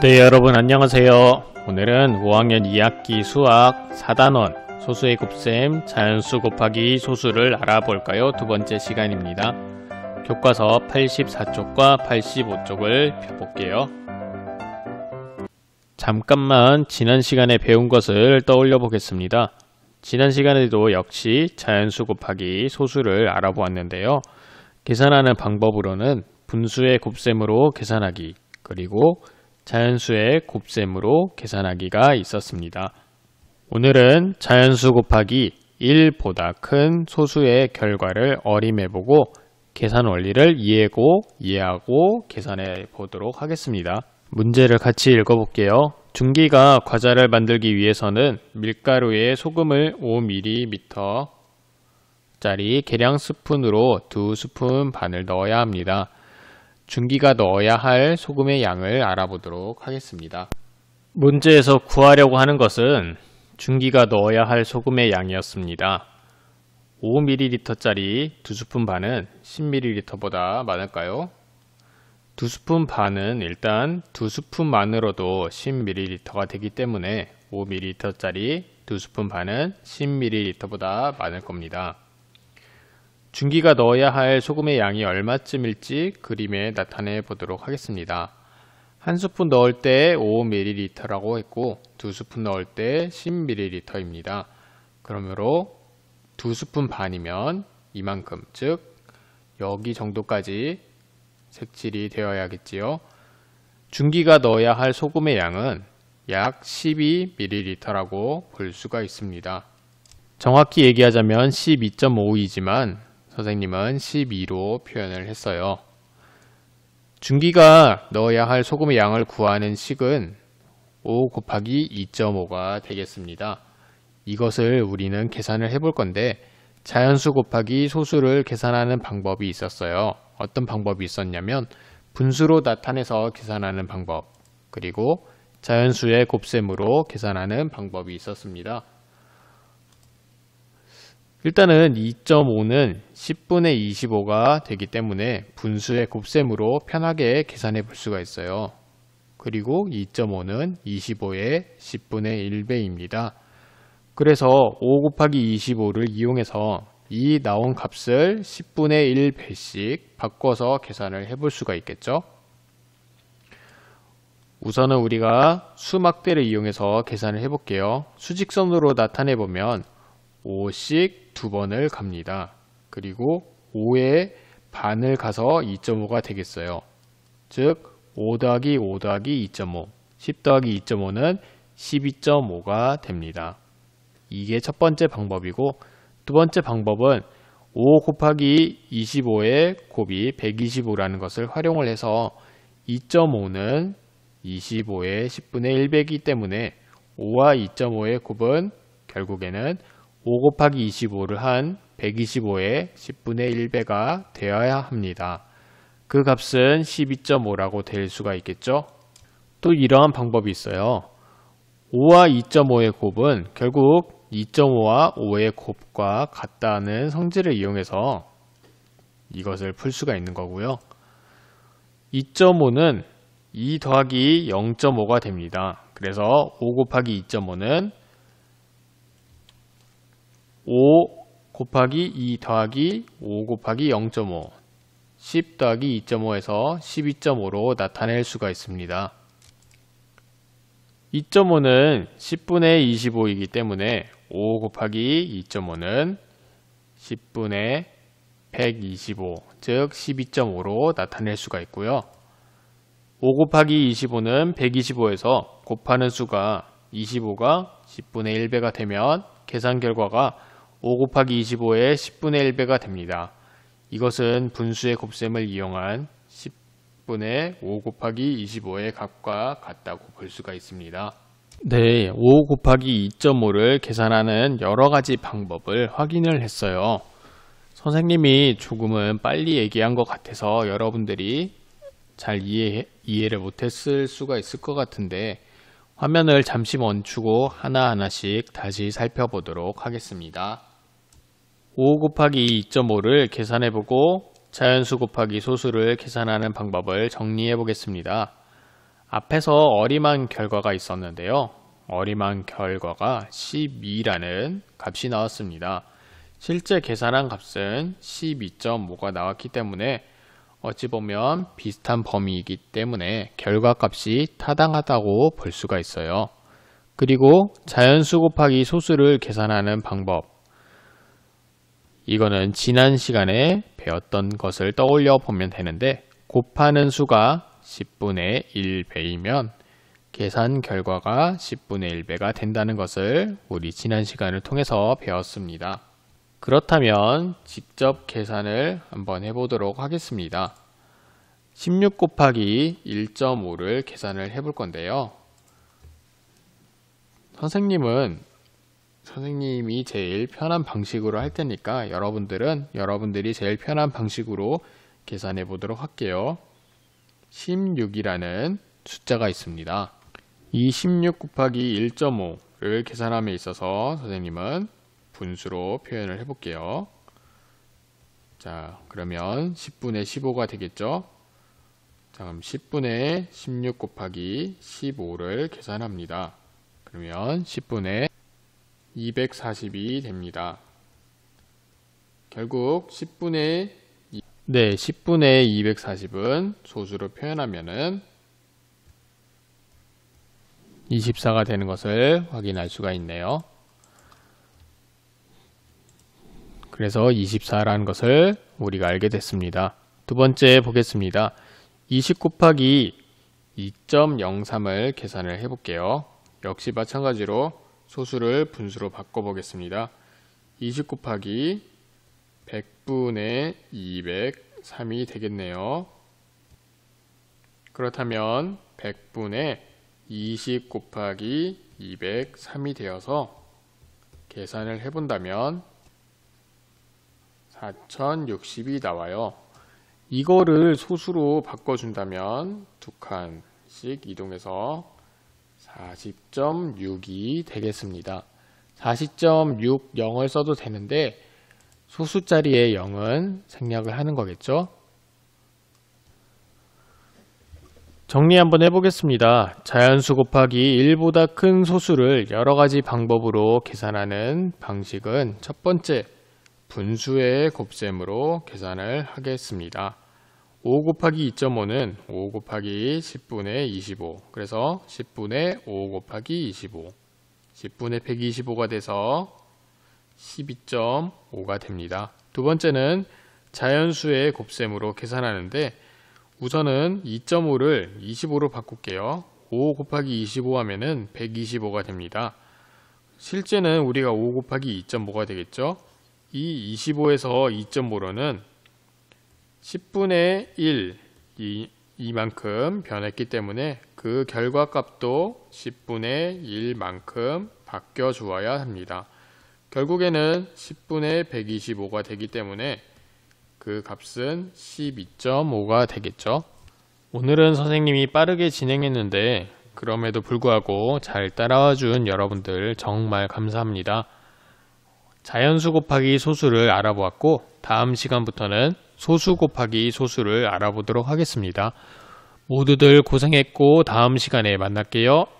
네 여러분 안녕하세요 오늘은 5학년 2학기 수학 4단원 소수의 곱셈 자연수 곱하기 소수를 알아볼까요 두 번째 시간입니다 교과서 84쪽과 85쪽을 펴볼게요 잠깐만 지난 시간에 배운 것을 떠올려 보겠습니다 지난 시간에도 역시 자연수 곱하기 소수를 알아보았는데요 계산하는 방법으로는 분수의 곱셈으로 계산하기 그리고 자연수의 곱셈으로 계산하기가 있었습니다. 오늘은 자연수 곱하기 1보다 큰 소수의 결과를 어림해보고 계산 원리를 이해고 이해하고 계산해 보도록 하겠습니다. 문제를 같이 읽어볼게요. 중기가 과자를 만들기 위해서는 밀가루에 소금을 5mm 짜리 계량 스푼으로 2 스푼 반을 넣어야 합니다. 중기가 넣어야 할 소금의 양을 알아보도록 하겠습니다. 문제에서 구하려고 하는 것은 중기가 넣어야 할 소금의 양이었습니다. 5ml짜리 2스푼 반은 10ml보다 많을까요? 2스푼 반은 일단 2스푼만으로도 10ml가 되기 때문에 5ml짜리 2스푼 반은 10ml보다 많을 겁니다. 중기가 넣어야 할 소금의 양이 얼마쯤일지 그림에 나타내 보도록 하겠습니다. 한 스푼 넣을 때 5ml라고 했고 두 스푼 넣을 때 10ml입니다. 그러므로 두 스푼 반이면 이만큼 즉 여기 정도까지 색칠이 되어야겠지요. 중기가 넣어야 할 소금의 양은 약 12ml라고 볼 수가 있습니다. 정확히 얘기하자면 12.5이지만 선생님은 12로 표현을 했어요. 준기가 넣어야 할 소금의 양을 구하는 식은 5 곱하기 2.5가 되겠습니다. 이것을 우리는 계산을 해볼 건데 자연수 곱하기 소수를 계산하는 방법이 있었어요. 어떤 방법이 있었냐면 분수로 나타내서 계산하는 방법 그리고 자연수의 곱셈으로 계산하는 방법이 있었습니다. 일단은 2.5는 10분의 25가 되기 때문에 분수의 곱셈으로 편하게 계산해 볼 수가 있어요. 그리고 2.5는 25의 10분의 1배입니다. 그래서 5 곱하기 25를 이용해서 이 나온 값을 10분의 1배씩 바꿔서 계산을 해 볼 수가 있겠죠. 우선은 우리가 수막대를 이용해서 계산을 해볼게요. 수직선으로 나타내보면 5씩 두 번을 갑니다. 그리고 5의 반을 가서 2.5가 되겠어요. 즉5 더하기 5 더하기 2.5 10 더하기 2.5는 12.5가 됩니다. 이게 첫 번째 방법이고 두 번째 방법은 5 곱하기 25의 곱이 125라는 것을 활용을 해서 2.5는 25의 10분의 1배기 때문에 5와 2.5의 곱은 결국에는 5 곱하기 25를 한 125의 10분의 1배가 되어야 합니다. 그 값은 12.5라고 될 수가 있겠죠? 또 이러한 방법이 있어요. 5와 2.5의 곱은 결국 2.5와 5의 곱과 같다는 성질을 이용해서 이것을 풀 수가 있는 거고요. 2.5는 2 더하기 0.5가 됩니다. 그래서 5 곱하기 2.5는 5 곱하기 2 더하기 5 곱하기 0.5 10 더하기 2.5에서 12.5로 나타낼 수가 있습니다. 2.5는 10분의 25이기 때문에 5 곱하기 2.5는 10분의 125, 즉 12.5로 나타낼 수가 있고요. 5 곱하기 25는 125에서 곱하는 수가 25가 10분의 1배가 되면 계산 결과가 5 곱하기 25의 10분의 1배가 됩니다. 이것은 분수의 곱셈을 이용한 10분의 5 곱하기 25의 값과 같다고 볼 수가 있습니다. 네, 5 곱하기 2.5를 계산하는 여러 가지 방법을 확인을 했어요. 선생님이 조금은 빨리 얘기한 것 같아서 여러분들이 잘 이해, 이해를 못했을 수가 있을 것 같은데 화면을 잠시 멈추고 하나하나씩 다시 살펴보도록 하겠습니다. 5 곱하기 2.5를 계산해보고 자연수 곱하기 소수를 계산하는 방법을 정리해보겠습니다. 앞에서 어리만 결과가 있었는데요. 어리만 결과가 12라는 값이 나왔습니다. 실제 계산한 값은 12.5가 나왔기 때문에 어찌 보면 비슷한 범위이기 때문에 결과값이 타당하다고 볼 수가 있어요. 그리고 자연수 곱하기 소수를 계산하는 방법 이거는 지난 시간에 배웠던 것을 떠올려 보면 되는데 곱하는 수가 10분의 1배이면 계산 결과가 10분의 1배가 된다는 것을 우리 지난 시간을 통해서 배웠습니다. 그렇다면 직접 계산을 한번 해보도록 하겠습니다. 16 곱하기 1.5를 계산을 해볼 건데요. 선생님은 선생님이 제일 편한 방식으로 할 테니까 여러분들은 여러분들이 제일 편한 방식으로 계산해 보도록 할게요. 16이라는 숫자가 있습니다. 이 16 곱하기 1.5를 계산함에 있어서 선생님은 분수로 표현을 해볼게요. 자, 그러면 10분의 15가 되겠죠? 자, 그럼 10분의 16 곱하기 15를 계산합니다. 그러면 10분의 240이 됩니다. 결국 10분의 네, 10분의 240은 소수로 표현하면은 24가 되는 것을 확인할 수가 있네요. 그래서 24라는 것을 우리가 알게 됐습니다. 두 번째 보겠습니다. 20 곱하기 2.03을 계산을 해볼게요. 역시 마찬가지로 소수를 분수로 바꿔보겠습니다. 20 곱하기 100분의 203이 되겠네요. 그렇다면 100분의 20 곱하기 203이 되어서 계산을 해본다면 4060이 나와요. 이거를 소수로 바꿔준다면 두 칸씩 이동해서 40.6이 되겠습니다. 40.60을 써도 되는데 소수 자리의 0은 생략을 하는 거겠죠. 정리 한번 해보겠습니다. 자연수 곱하기 1보다 큰 소수를 여러 가지 방법으로 계산하는 방식은 첫 번째 분수의 곱셈으로 계산을 하겠습니다. 5 곱하기 2.5는 5 곱하기 10분의 25 그래서 10분의 5 곱하기 25 10분의 125가 돼서 12.5가 됩니다. 두 번째는 자연수의 곱셈으로 계산하는데 우선은 2.5를 25로 바꿀게요. 5 곱하기 25 하면은 125가 됩니다. 실제는 우리가 5 곱하기 2.5가 되겠죠. 이 25에서 2.5로는 10분의 1 이, 이만큼 변했기 때문에 그 결과값도 10분의 1만큼 바뀌어 주어야 합니다. 결국에는 10분의 125가 되기 때문에 그 값은 12.5가 되겠죠. 오늘은 선생님이 빠르게 진행했는데 그럼에도 불구하고 잘 따라와 준 여러분들 정말 감사합니다. 자연수 곱하기 소수를 알아보았고 다음 시간부터는 소수 곱하기 소수를 알아보도록 하겠습니다. 모두들 고생했고 다음 시간에 만날게요.